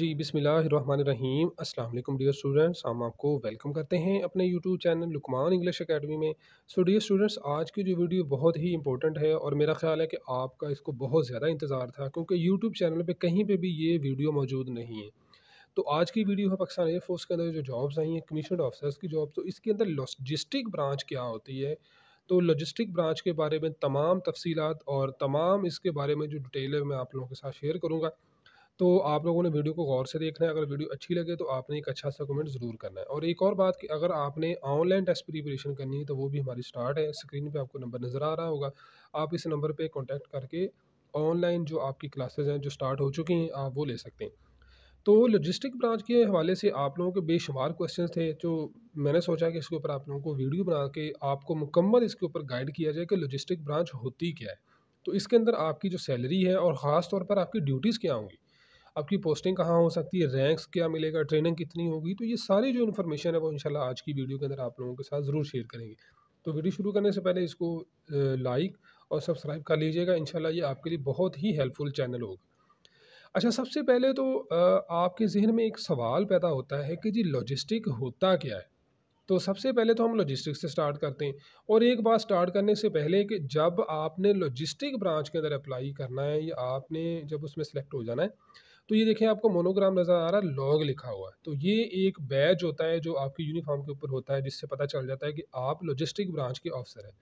जी बिसमीम अल्लाम dear students हम आपको वेलकम करते हैं अपने YouTube channel Luqman English academy में सो डियर स्टूडेंट्स आज की जो वीडियो बहुत ही इंपॉर्टेंट है और मेरा ख्याल है कि आपका इसको बहुत ज़्यादा इंतज़ार था क्योंकि यूट्यूब चैनल पे कहीं पे भी ये वीडियो मौजूद नहीं है तो आज की वीडियो है पाकिस्तान एयरफोर्स के अंदर जो जॉब्स आई हैं कमीशन ऑफिसर्स की जॉब तो इसके अंदर लॉजिस्टिक ब्रांच क्या होती है तो लॉजिस्टिक ब्रांच के बारे में तमाम तफसीत और तमाम इसके बारे में जो डिटेल है मैं आप लोगों के साथ शेयर करूँगा तो आप लोगों ने वीडियो को गौर से देखना है अगर वीडियो अच्छी लगे तो आपने एक अच्छा सा कमेंट ज़रूर करना है और एक और बात कि अगर आपने ऑनलाइन टेस्ट प्रिपरेशन करनी है तो वो भी हमारी स्टार्ट है स्क्रीन पे आपको नंबर नज़र आ रहा होगा आप इस नंबर पे कांटेक्ट करके ऑनलाइन जो आपकी क्लासेज हैं जो स्टार्ट हो चुकी हैं आप वो ले सकते हैं तो लॉजिस्टिक ब्रांच के हवाले से आप लोगों के बेशुमार क्वेश्चन थे जो मैंने सोचा कि इसके ऊपर आप लोगों को वीडियो बना के आपको मुकम्मल इसके ऊपर गाइड किया जाए कि लॉजिस्टिक ब्रांच होती क्या है तो इसके अंदर आपकी जो सैलरी है और ख़ास तौर पर आपकी ड्यूटीज़ क्या होंगी आपकी पोस्टिंग कहाँ हो सकती है रैंक्स क्या मिलेगा ट्रेनिंग कितनी होगी तो ये सारी जो इन्फॉर्मेशन है वो इंशाल्लाह आज की वीडियो के अंदर आप लोगों के साथ ज़रूर शेयर करेंगे तो वीडियो शुरू करने से पहले इसको लाइक और सब्सक्राइब कर लीजिएगा इंशाल्लाह ये आपके लिए बहुत ही हेल्पफुल चैनल होगा अच्छा सबसे पहले तो आपके जहन में एक सवाल पैदा होता है कि जी लॉजिस्टिक होता क्या है तो सबसे पहले तो हम लॉजिस्टिक से स्टार्ट करते हैं और एक बात स्टार्ट करने से पहले कि जब आपने लॉजिस्टिक ब्रांच के अंदर अप्लाई करना है या आपने जब उसमें सेलेक्ट हो जाना है तो ये देखिए आपको मोनोग्राम नज़र आ रहा है लॉग लिखा हुआ है तो ये एक बैज होता है जो आपकी यूनिफॉर्म के ऊपर होता है जिससे पता चल जाता है कि आप लॉजिस्टिक ब्रांच के ऑफिसर हैं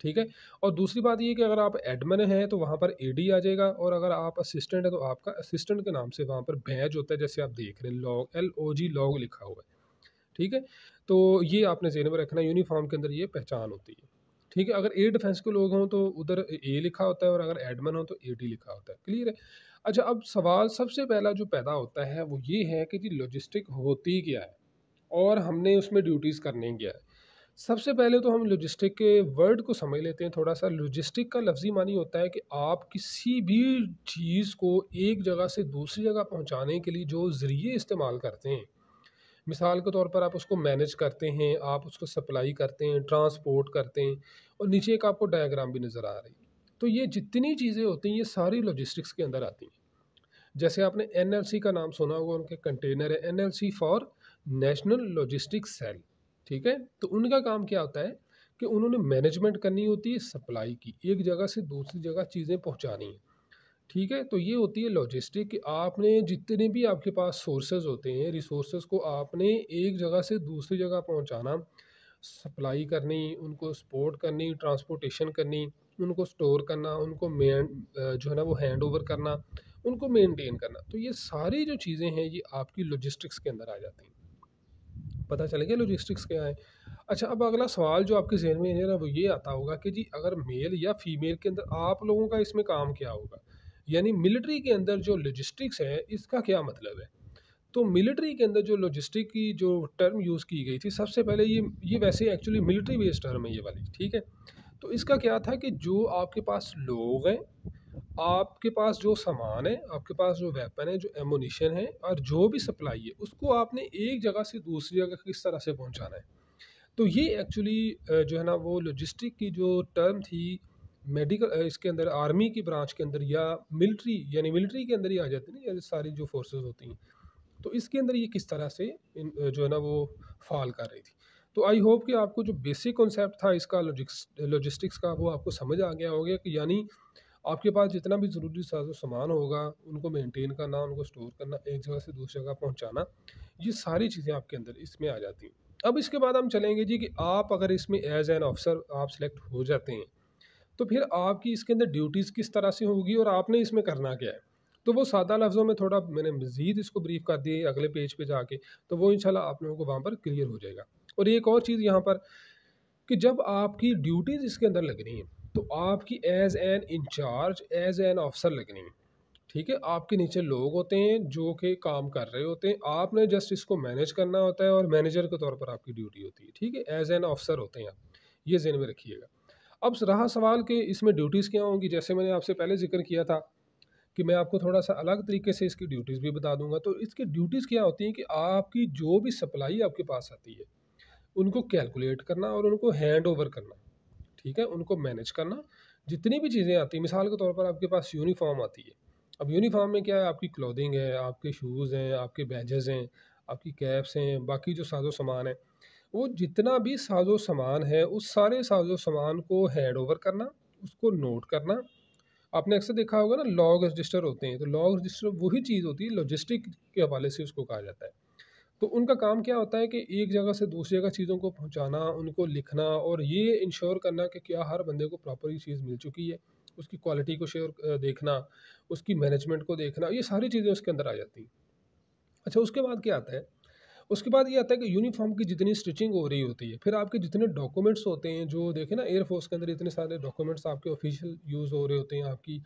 ठीक है और दूसरी बात ये कि अगर आप एडमन हैं तो वहाँ पर एडी आ जाएगा और अगर आप असिस्टेंट है तो आपका असिस्टेंट के नाम से वहाँ पर बैज होता है जैसे आप देख रहे हैं log L O G log लिखा हुआ है ठीक है तो ये आपने जेन में रखना यूनिफॉर्म के अंदर ये पहचान होती है ठीक है अगर एयर डिफेंस के लोग हों तो उधर ए लिखा होता है और अगर एडमन हो तो ए डी लिखा होता है क्लियर है अच्छा अब सवाल सबसे पहला जो पैदा होता है वो ये है कि जी लॉजिस्टिक होती क्या है और हमने उसमें ड्यूटीज़ करने क्या है सबसे पहले तो हम लॉजिस्टिक के वर्ड को समझ लेते हैं थोड़ा सा लॉजिस्टिक का लफ्ज़ी मानी होता है कि आप किसी भी चीज़ को एक जगह से दूसरी जगह पहुंचाने के लिए जो ज़रिए इस्तेमाल करते हैं मिसाल के तौर पर आप उसको मैनेज करते हैं आप उसको सप्लाई करते हैं ट्रांसपोर्ट करते हैं और नीचे एक आपको डायग्राम भी नज़र आ रही है तो ये जितनी चीज़ें होती हैं ये सारी लॉजिस्टिक्स के अंदर आती हैं जैसे आपने एन का नाम सुना होगा उनके कंटेनर है N for national logistic cell ठीक है तो उनका काम क्या होता है कि उन्होंने मैनेजमेंट करनी होती है सप्लाई की एक जगह से दूसरी जगह चीज़ें पहुंचानी है ठीक है तो ये होती है लॉजिस्टिक कि आपने जितने भी आपके पास सोर्सेज होते हैं रिसोर्स को आपने एक जगह से दूसरी जगह पहुंचाना सप्लाई करनी उनको सपोर्ट करनी ट्रांसपोर्टेशन करनी उनको स्टोर करना उनको मेन जो है ना वो हैंड ओवर करना उनको मेंटेन करना तो ये सारी जो चीज़ें हैं ये आपकी लॉजिस्टिक्स के अंदर आ जाती हैं पता चले गया लॉजिस्टिक्स क्या है अच्छा अब अगला सवाल जो आपके जहन में है ना वो ये आता होगा कि जी अगर मेल या फीमेल के अंदर आप लोगों का इसमें काम क्या होगा यानी मिलिट्री के अंदर जो लॉजिस्टिक्स है इसका क्या मतलब है तो मिलिट्री के अंदर जो लॉजिस्टिक की जो टर्म यूज़ की गई थी सबसे पहले ये ये वैसे एक्चुअली मिलिट्री बेस्ड टर्म है ये वाली ठीक है तो इसका क्या था कि जो आपके पास लोग हैं आपके पास जो सामान है आपके पास जो वेपन है जो एमोनीशन है और जो भी सप्लाई है उसको आपने एक जगह से दूसरी जगह किस तरह से पहुंचाना है तो ये एक्चुअली जो है ना वो लॉजिस्टिक की जो टर्म थी मेडिकल इसके अंदर आर्मी की ब्रांच के अंदर या मिलिट्री यानी मिलिट्री के अंदर ही आ जाती है ना सारी जो फोर्सेज होती हैं तो इसके अंदर ये किस तरह से जो है ना वो फाल कर रही थी तो आई होप कि आपको जो बेसिक कॉन्सेप्ट था इसका लॉजिक्स लॉजिस्टिक्स का वो आपको समझ आ गया होगा कि यानी आपके पास जितना भी ज़रूरी साजो सामान होगा उनको मेंटेन करना उनको स्टोर करना एक जगह से दूसरी जगह पहुंचाना ये सारी चीज़ें आपके अंदर इसमें आ जाती हैं अब इसके बाद हम चलेंगे जी कि आप अगर इसमें एज एन ऑफिसर आप सेलेक्ट हो जाते हैं तो फिर आपकी इसके अंदर ड्यूटीज़ किस तरह से होगी और आपने इसमें करना क्या है तो वो सादा लफ्ज़ों में थोड़ा मैंने मज़ीद इसको ब्रीफ कर दी अगले पेज पर पे जाके तो वो इंशाल्लाह आप लोगों को वहाँ पर क्लियर हो जाएगा और एक और चीज़ यहाँ पर कि जब आपकी ड्यूटीज़ इसके अंदर लग रही हैं तो आपकी as an incharge as an officer लगनी है ठीक है आपके नीचे लोग होते हैं जो कि काम कर रहे होते हैं आपने जस्ट इसको मैनेज करना होता है और मैनेजर के तौर पर आपकी ड्यूटी होती है ठीक है एज एन ऑफिसर होते हैं आप ये जेन में रखिएगा अब रहा सवाल कि इसमें ड्यूटीज़ क्या होंगी जैसे मैंने आपसे पहले जिक्र किया था कि मैं आपको थोड़ा सा अलग तरीके से इसकी ड्यूटीज़ भी बता दूंगा तो इसकी ड्यूटीज़ क्या होती हैं कि आपकी जो भी सप्लाई आपके पास आती है उनको कैलकुलेट करना और उनको हैंड ओवर करना ठीक है उनको मैनेज करना जितनी भी चीज़ें आती हैं मिसाल के तौर पर आपके पास यूनिफॉर्म आती है अब यूनिफॉर्म में क्या है आपकी क्लोदिंग है आपके शूज़ हैं आपके बैजेज़ हैं आपकी कैप्स हैं बाकी जो साजो सामान है वो जितना भी साजो सामान है उस सारे साजो सामान को हैंड ओवर करना उसको नोट करना आपने अक्सर देखा होगा ना लॉग रजिस्टर होते हैं तो लॉग रजिस्टर वही चीज़ होती है लॉजिस्टिक के हवाले से उसको कहा जाता है तो उनका काम क्या होता है कि एक जगह से दूसरी जगह चीज़ों को पहुंचाना उनको लिखना और ये इंश्योर करना कि क्या हर बंदे को प्रॉपर ये चीज़ मिल चुकी है उसकी क्वालिटी को शेयर देखना उसकी मैनेजमेंट को देखना ये सारी चीज़ें उसके अंदर आ जाती हैं अच्छा उसके बाद क्या आता है उसके बाद ये आता है कि यूनिफॉर्म की जितनी स्टिचिंग हो रही होती है फिर आपके जितने डॉक्यूमेंट्स होते हैं जो देखें ना एयरफोर्स के अंदर इतने सारे डॉक्यूमेंट्स आपके ऑफिशियल यूज़ हो रहे होते हैं आपकी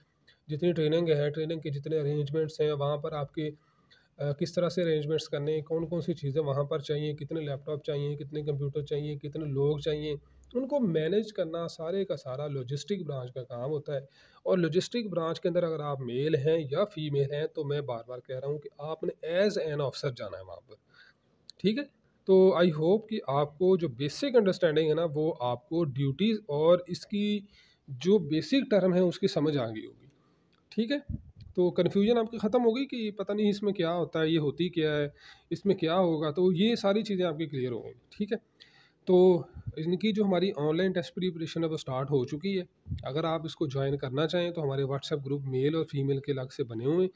जितनी ट्रेनिंग है ट्रेनिंग के जितने अरेंजमेंट्स हैं वहाँ पर आपके आ, किस तरह से अरेंजमेंट्स करने हैं कौन कौन सी चीज़ें वहाँ पर चाहिए कितने लैपटॉप चाहिए कितने कंप्यूटर चाहिए कितने लोग चाहिए उनको मैनेज करना सारे का सारा लॉजिस्टिक ब्रांच का काम होता है और लॉजिस्टिक ब्रांच के अंदर अगर आप मेल हैं या फीमेल हैं तो मैं बार बार कह रहा हूँ कि आपने एज एन ऑफिसर जाना है वहाँ पर ठीक है तो आई होप कि आपको जो बेसिक अंडरस्टैंडिंग है ना वो आपको ड्यूटीज़ और इसकी जो बेसिक टर्म है उसकी समझ आ गई होगी ठीक है तो कन्फ्यूजन आपकी ख़त्म हो गई कि पता नहीं इसमें क्या होता है ये होती क्या है इसमें क्या होगा तो ये सारी चीज़ें आपकी क्लियर हो गई ठीक है तो इनकी जो हमारी ऑनलाइन टेस्ट प्रिपरेशन है वो स्टार्ट हो चुकी है अगर आप इसको ज्वाइन करना चाहें तो हमारे व्हाट्सएप ग्रुप मेल और फीमेल के अलग से बने हुए हैं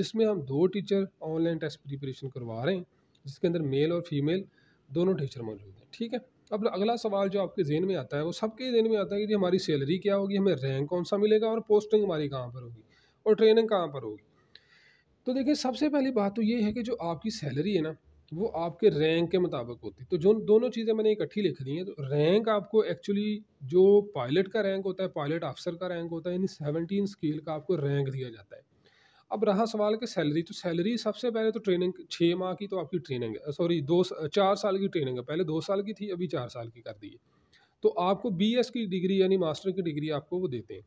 जिसमें हम दो टीचर ऑनलाइन टेस्ट प्रिपरेशन करवा रहे हैं जिसके अंदर मेल और फीमेल दोनों टीचर मौजूद हैं ठीक है अब अगला सवाल जो आपके जेन में आता है वो सबके जेन में आता है कि जी हमारी सैलरी क्या होगी हमें रैंक कौन सा मिलेगा और पोस्टिंग हमारी कहाँ पर होगी और ट्रेनिंग कहाँ पर होगी तो देखिए सबसे पहली बात तो ये है कि जो आपकी सैलरी है ना वो आपके रैंक के मुताबिक होती है तो जो दोनों चीज़ें मैंने इकट्ठी लिख दी हैं तो रैंक आपको एक्चुअली जो पायलट का रैंक होता है पायलट अफसर का रैंक होता है यानी सेवनटीन स्केल का आपको रैंक दिया जाता है अब रहा सवाल कि सैलरी तो सैलरी सबसे पहले तो ट्रेनिंग छः माह की तो आपकी ट्रेनिंग है सॉरी दो चार साल की ट्रेनिंग है पहले दो साल की थी अभी चार साल की कर दी है तो आपको बी एस की डिग्री यानी मास्टर की डिग्री आपको वो देते हैं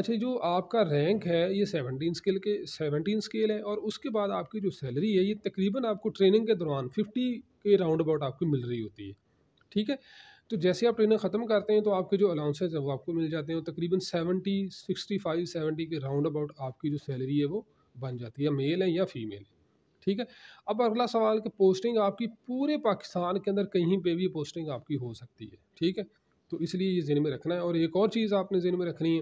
अच्छा जो आपका रैंक है ये सेवनटीन स्केल के सेवनटीन स्केल है और उसके बाद आपकी जो सैलरी है ये तकरीबन आपको ट्रेनिंग के दौरान फिफ्टी के राउंड अबाउट आपको मिल रही होती है ठीक है तो जैसे आप ट्रेनिंग ख़त्म करते हैं तो आपके जो अलाउंसेज हैं वो आपको मिल जाते हैं तकरीबन सेवेंटी सिक्सटी फाइव सेवेंटी के राउंड अबाउट आपकी जो सैलरी है वो बन जाती है मेल है या फीमेल है ठीक है अब अगला सवाल कि पोस्टिंग आपकी पूरे पाकिस्तान के अंदर कहीं पे भी पोस्टिंग आपकी हो सकती है ठीक है तो इसलिए ये जिन में रखना है और एक और चीज़ आपने जिन में रखनी है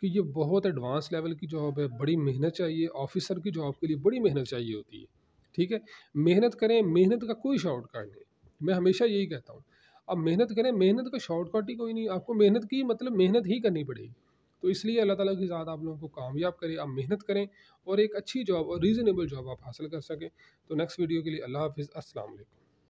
कि ये बहुत एडवांस लेवल की जॉब है बड़ी मेहनत चाहिए ऑफिसर की जॉब के लिए बड़ी मेहनत चाहिए होती है ठीक है मेहनत करें मेहनत का कोई शॉर्टकट नहीं मैं हमेशा यही कहता हूँ अब मेहनत करें मेहनत का शॉर्टकट ही कोई नहीं आपको मेहनत की मतलब मेहनत ही करनी पड़ेगी तो इसलिए अल्लाह ताला की ज़्यादा आप लोगों को कामयाब करें आप मेहनत करें और एक अच्छी जॉब और रीज़नेबल जॉब आप हासिल कर सकें तो नेक्स्ट वीडियो के लिए अल्लाह हाफिज़ वालेकुम